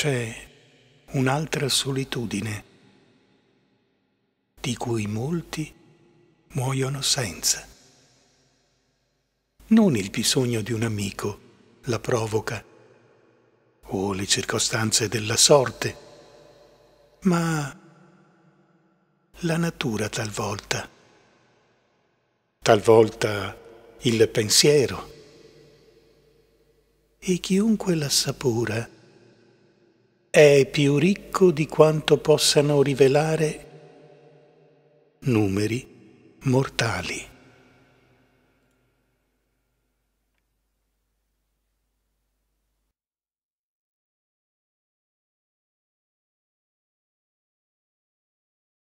c'è un'altra solitudine di cui molti muoiono senza. Non il bisogno di un amico la provoca o le circostanze della sorte, ma la natura talvolta, talvolta il pensiero. E chiunque l'assapora è più ricco di quanto possano rivelare numeri mortali.